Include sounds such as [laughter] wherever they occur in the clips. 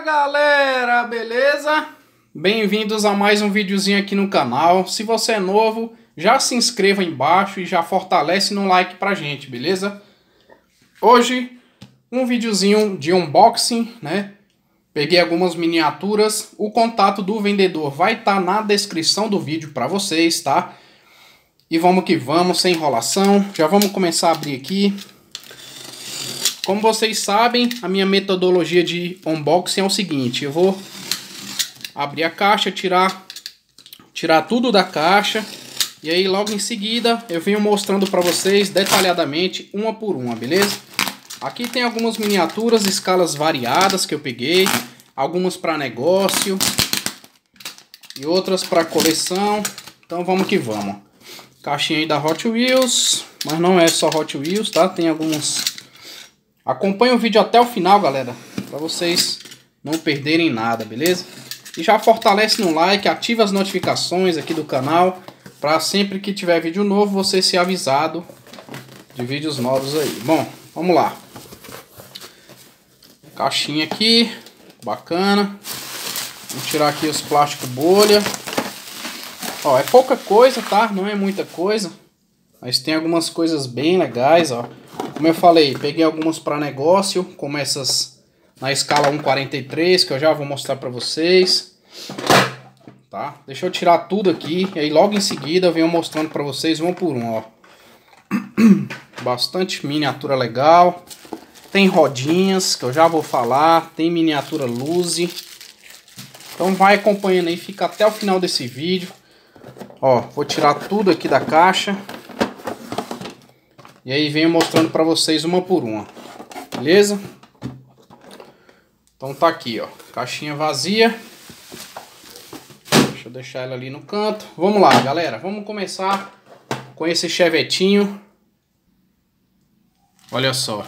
galera, beleza? Bem-vindos a mais um videozinho aqui no canal. Se você é novo, já se inscreva embaixo e já fortalece no like pra gente, beleza? Hoje, um videozinho de unboxing, né? Peguei algumas miniaturas. O contato do vendedor vai estar tá na descrição do vídeo para vocês, tá? E vamos que vamos, sem enrolação. Já vamos começar a abrir aqui. Como vocês sabem, a minha metodologia de unboxing é o seguinte, eu vou abrir a caixa, tirar, tirar tudo da caixa e aí logo em seguida eu venho mostrando para vocês detalhadamente uma por uma, beleza? Aqui tem algumas miniaturas, escalas variadas que eu peguei, algumas para negócio e outras para coleção. Então vamos que vamos. Caixinha aí da Hot Wheels, mas não é só Hot Wheels, tá? Tem alguns Acompanhe o vídeo até o final, galera, para vocês não perderem nada, beleza? E já fortalece no like, ative as notificações aqui do canal, para sempre que tiver vídeo novo você ser avisado de vídeos novos aí. Bom, vamos lá. Caixinha aqui, bacana. Vou tirar aqui os plásticos bolha. Ó, é pouca coisa, tá? Não é muita coisa. Mas tem algumas coisas bem legais, ó. Como eu falei, peguei algumas para negócio, como essas na escala 1,43, que eu já vou mostrar para vocês. Tá? Deixa eu tirar tudo aqui, e aí logo em seguida eu venho mostrando para vocês um por um, ó. [clears throat] Bastante miniatura legal. Tem rodinhas, que eu já vou falar. Tem miniatura luze. Então vai acompanhando aí, fica até o final desse vídeo. Ó, vou tirar tudo aqui da caixa. E aí venho mostrando para vocês uma por uma. Beleza? Então tá aqui, ó. Caixinha vazia. Deixa eu deixar ela ali no canto. Vamos lá, galera. Vamos começar com esse chevetinho. Olha só.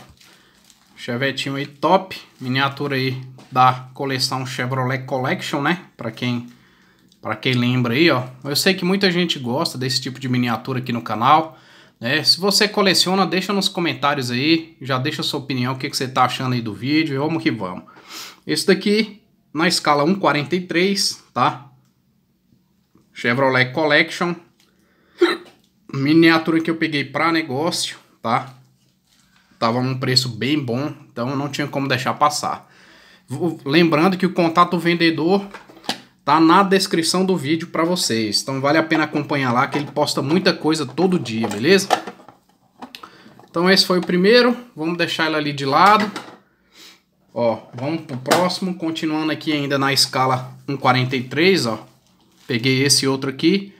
Chevetinho aí top. Miniatura aí da coleção Chevrolet Collection, né? Pra quem para quem lembra aí, ó. Eu sei que muita gente gosta desse tipo de miniatura aqui no canal. É, se você coleciona, deixa nos comentários aí, já deixa sua opinião, o que, que você tá achando aí do vídeo, vamos que vamos. Esse daqui, na escala 1,43, tá? Chevrolet Collection, miniatura que eu peguei para negócio, tá? Tava num preço bem bom, então não tinha como deixar passar. Lembrando que o contato do vendedor tá na descrição do vídeo para vocês. Então vale a pena acompanhar lá que ele posta muita coisa todo dia, beleza? Então esse foi o primeiro, vamos deixar ele ali de lado. Ó, vamos pro próximo, continuando aqui ainda na escala 143, ó. Peguei esse outro aqui.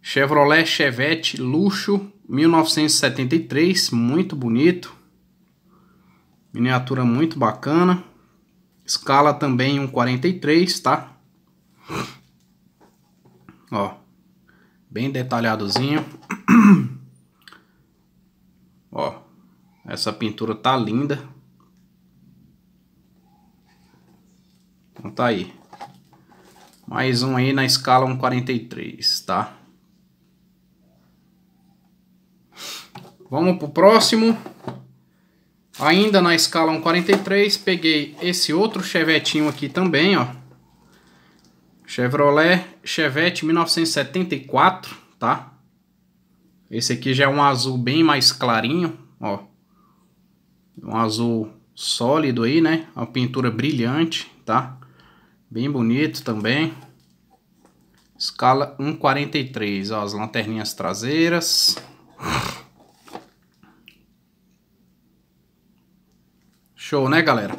Chevrolet Chevette Luxo 1973, muito bonito. Miniatura muito bacana. Escala também 143, tá? Ó, bem detalhadozinho. [clears throat] Ó, essa pintura tá linda. Então tá aí. Mais um aí na escala 1,43, tá? Vamos pro próximo. Ainda na escala 1,43, peguei esse outro chevetinho aqui também, ó. Chevrolet Chevette 1974, tá? Esse aqui já é um azul bem mais clarinho, ó. Um azul sólido aí, né? Uma pintura brilhante, tá? Bem bonito também. Escala 1,43, ó, as lanterninhas traseiras. Show, né, galera?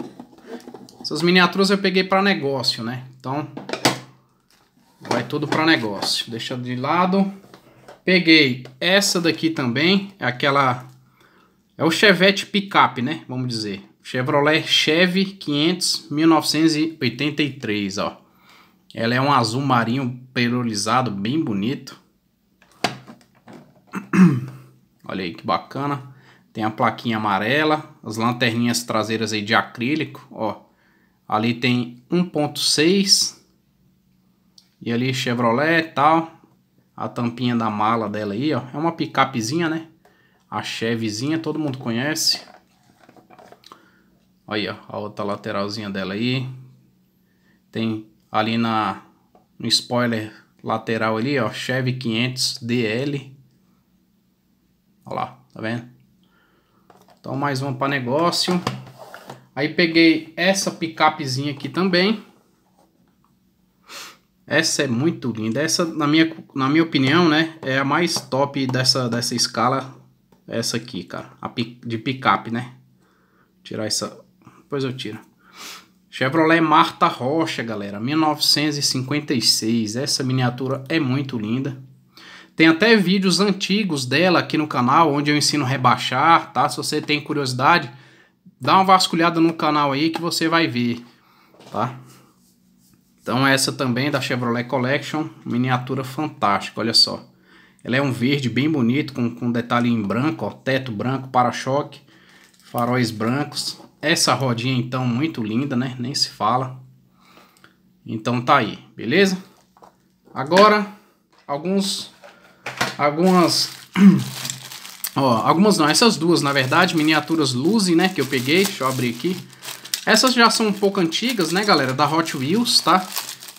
Essas miniaturas eu peguei para negócio, né? Então, tudo para negócio. Deixa de lado. Peguei essa daqui também, é aquela... É o Chevette Pickup, né? Vamos dizer. Chevrolet Chevy 500 1983, ó. Ela é um azul marinho perolizado, bem bonito. [clears throat] Olha aí que bacana. Tem a plaquinha amarela, as lanterninhas traseiras aí de acrílico, ó. Ali tem 1.6 e ali Chevrolet e tal. A tampinha da mala dela aí, ó. É uma picapezinha, né? A Chevezinha, todo mundo conhece. Aí, ó. A outra lateralzinha dela aí. Tem ali na... No spoiler lateral ali, ó. Chevy 500 DL. Olha lá, tá vendo? Então mais uma para negócio. Aí peguei essa picapezinha aqui também. Essa é muito linda. Essa, na minha, na minha opinião, né? É a mais top dessa, dessa escala. Essa aqui, cara. A de picape, né? Tirar essa... Depois eu tiro. Chevrolet Marta Rocha, galera. 1956. Essa miniatura é muito linda. Tem até vídeos antigos dela aqui no canal, onde eu ensino a rebaixar, tá? Se você tem curiosidade, dá uma vasculhada no canal aí que você vai ver, tá? Então essa também é da Chevrolet Collection, miniatura fantástica, olha só. Ela é um verde bem bonito, com, com detalhe em branco, ó, teto branco, para-choque, faróis brancos. Essa rodinha então muito linda, né? Nem se fala. Então tá aí, beleza? Agora, alguns... Algumas... [clears throat] ó, algumas não, essas duas, na verdade, miniaturas Luzi, né? Que eu peguei, deixa eu abrir aqui. Essas já são um pouco antigas, né, galera? Da Hot Wheels, tá?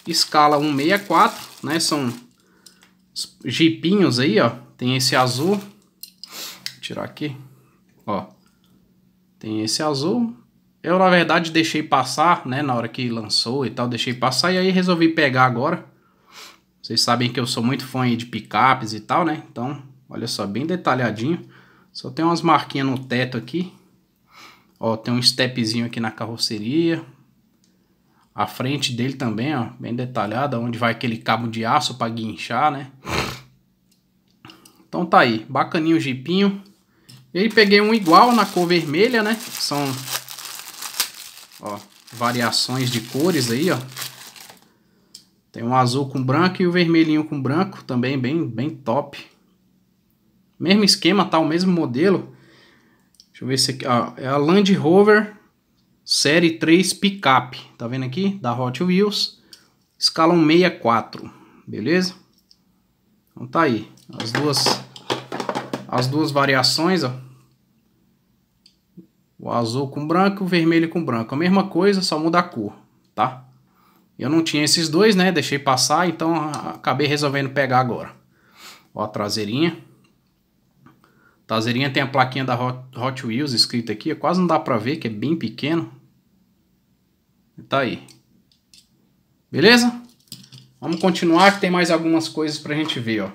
Escala 164, né? São jeepinhos aí, ó. Tem esse azul. Vou tirar aqui. Ó. Tem esse azul. Eu, na verdade, deixei passar, né? Na hora que lançou e tal, deixei passar. E aí resolvi pegar agora. Vocês sabem que eu sou muito fã de picapes e tal, né? Então, olha só, bem detalhadinho. Só tem umas marquinhas no teto aqui. Ó, tem um stepzinho aqui na carroceria. A frente dele também, ó, bem detalhada, onde vai aquele cabo de aço para guinchar, né? Então tá aí, bacaninho o jipinho. E aí peguei um igual na cor vermelha, né? São ó, variações de cores aí, ó. Tem um azul com branco e o um vermelhinho com branco, também bem, bem top. Mesmo esquema, tá? O mesmo modelo. Deixa eu ver se aqui. Ó, é a Land Rover Série 3 Picap. Tá vendo aqui? Da Hot Wheels. Escala 164. Beleza? Então tá aí. As duas, as duas variações, ó. O azul com branco e o vermelho com branco. A mesma coisa, só muda a cor, tá? Eu não tinha esses dois, né? Deixei passar, então acabei resolvendo pegar agora. Ó a traseirinha. Tazerinha tem a plaquinha da Hot Wheels escrita aqui. Quase não dá pra ver, que é bem pequeno. Tá aí. Beleza? Vamos continuar que tem mais algumas coisas pra gente ver, ó.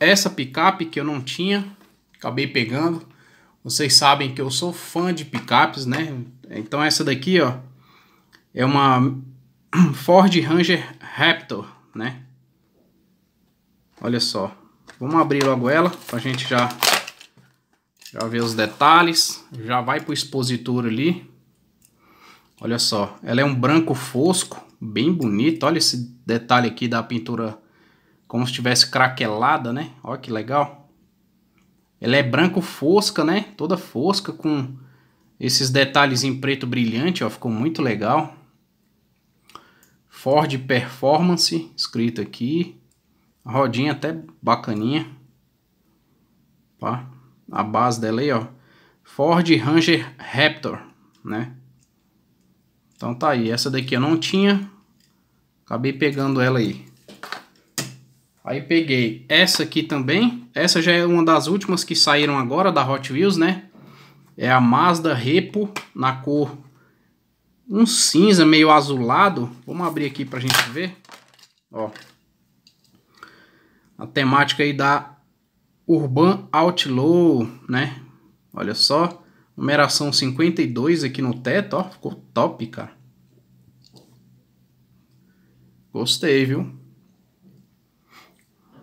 Essa picape que eu não tinha, acabei pegando. Vocês sabem que eu sou fã de picapes, né? Então essa daqui, ó, é uma [clears throat] Ford Ranger Raptor, né? Olha só. Vamos abrir logo ela pra gente já já vê os detalhes, já vai para o expositor ali. Olha só, ela é um branco fosco, bem bonito. Olha esse detalhe aqui da pintura como se tivesse craquelada, né? Olha que legal. Ela é branco fosca, né? Toda fosca com esses detalhes em preto brilhante, ó, ficou muito legal. Ford Performance, escrito aqui. A rodinha até bacaninha. Pá, a base dela aí, ó. Ford Ranger Raptor, né? Então tá aí, essa daqui eu não tinha, acabei pegando ela aí. Aí peguei essa aqui também, essa já é uma das últimas que saíram agora da Hot Wheels, né? É a Mazda Repo na cor um cinza meio azulado. Vamos abrir aqui pra gente ver. Ó. A temática aí da Urban Outlaw, né? Olha só, numeração 52 aqui no teto, ó, ficou top, cara. Gostei, viu?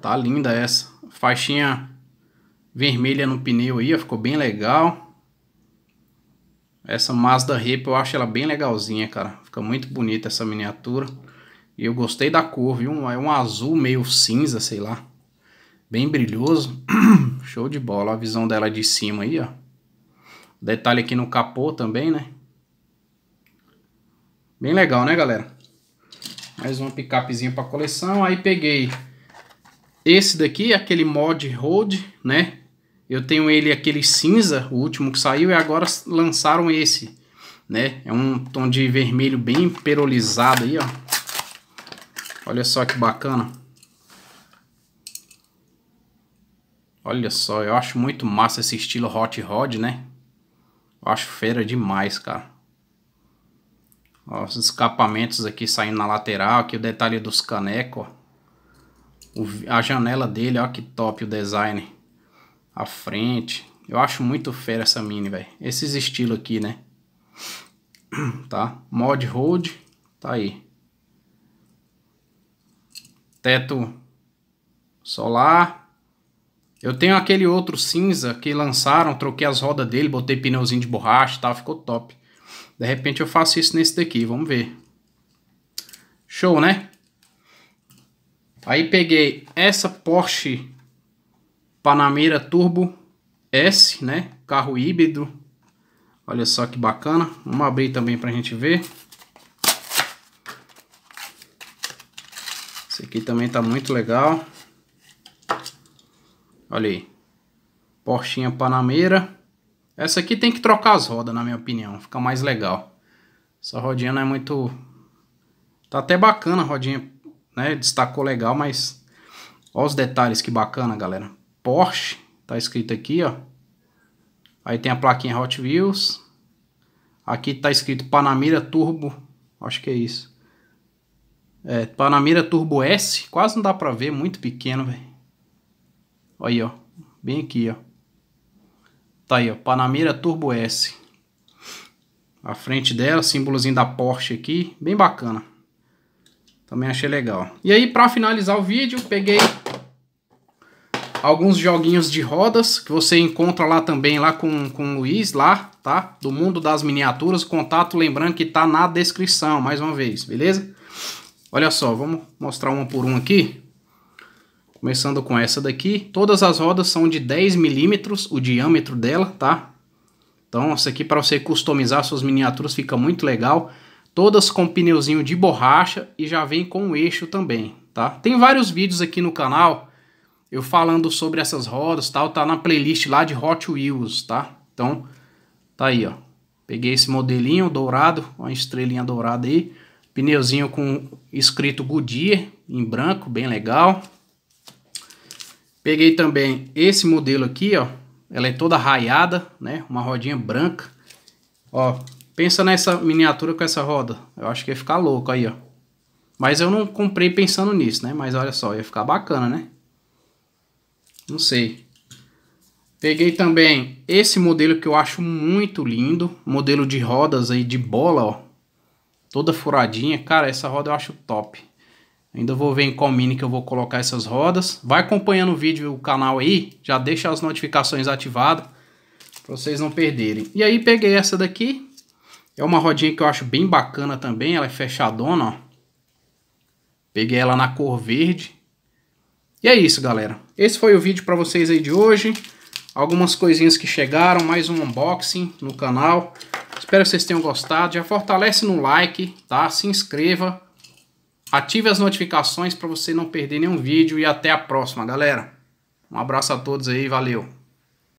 Tá linda essa. Faixinha vermelha no pneu aí, ó, ficou bem legal. Essa Mazda Reap eu acho ela bem legalzinha, cara. Fica muito bonita essa miniatura. E eu gostei da cor, viu? É um azul meio cinza, sei lá. Bem brilhoso. [clears throat] Show de bola. a visão dela de cima aí, ó. Detalhe aqui no capô também, né? Bem legal, né, galera? Mais uma picapezinha para coleção. Aí peguei esse daqui, aquele mod road, né? Eu tenho ele aquele cinza, o último que saiu, e agora lançaram esse, né? É um tom de vermelho bem perolizado aí, ó. Olha só que bacana. Olha só, eu acho muito massa esse estilo hot rod, né? Eu acho feira demais, cara. Ó, os escapamentos aqui saindo na lateral, aqui o detalhe dos canecos, ó. a janela dele, ó que top o design. A frente. Eu acho muito fera essa mini, velho. Esses estilos aqui, né? [clears throat] Tá? Mod Road, tá aí. Teto solar. Eu tenho aquele outro cinza que lançaram, troquei as rodas dele, botei pneuzinho de borracha e tal, ficou top. De repente eu faço isso nesse daqui, vamos ver. Show, né? Aí peguei essa Porsche Panamera Turbo S, né? Carro híbrido. Olha só que bacana. Vamos abrir também pra gente ver. Esse aqui também tá muito legal. Olha aí. portinha Panameira. Essa aqui tem que trocar as rodas, na minha opinião. Fica mais legal. Essa rodinha não é muito... Tá até bacana a rodinha, né? Destacou legal, mas... Olha os detalhes, que bacana, galera. Porsche, tá escrito aqui, ó. Aí tem a plaquinha Hot Wheels. Aqui tá escrito Panamera Turbo. Acho que é isso. É, Panamera Turbo S. Quase não dá pra ver, muito pequeno, velho. Aí, ó. Bem aqui, ó. Tá aí, ó. Panamera Turbo S. A frente dela, símbolozinho da Porsche aqui. Bem bacana. Também achei legal. E aí, para finalizar o vídeo, peguei alguns joguinhos de rodas que você encontra lá também, lá com, com o Luiz, lá, tá? Do mundo das miniaturas. Contato, lembrando que tá na descrição, mais uma vez, beleza? Olha só, vamos mostrar uma por uma aqui. Começando com essa daqui, todas as rodas são de 10 milímetros o diâmetro dela, tá? Então essa aqui para você customizar suas miniaturas fica muito legal. Todas com pneuzinho de borracha e já vem com o eixo também, tá? Tem vários vídeos aqui no canal eu falando sobre essas rodas tal, tá na playlist lá de Hot Wheels, tá? Então, tá aí, ó. Peguei esse modelinho dourado, uma estrelinha dourada aí. Pneuzinho com escrito Goodyear em branco, bem legal. Peguei também esse modelo aqui, ó. Ela é toda raiada, né? Uma rodinha branca. Ó, pensa nessa miniatura com essa roda. Eu acho que ia ficar louco aí, ó. Mas eu não comprei pensando nisso, né? Mas olha só, ia ficar bacana, né? Não sei. Peguei também esse modelo que eu acho muito lindo. Modelo de rodas aí de bola, ó. Toda furadinha. Cara, essa roda eu acho top. Ainda vou ver em qual mini que eu vou colocar essas rodas. Vai acompanhando o vídeo, o canal aí. Já deixa as notificações ativadas. Pra vocês não perderem. E aí peguei essa daqui. É uma rodinha que eu acho bem bacana também. Ela é fechadona, ó. Peguei ela na cor verde. E é isso, galera. Esse foi o vídeo para vocês aí de hoje. Algumas coisinhas que chegaram, mais um unboxing no canal. Espero que vocês tenham gostado. Já fortalece no like, tá? Se inscreva. Ative as notificações para você não perder nenhum vídeo e até a próxima, galera. Um abraço a todos aí, valeu!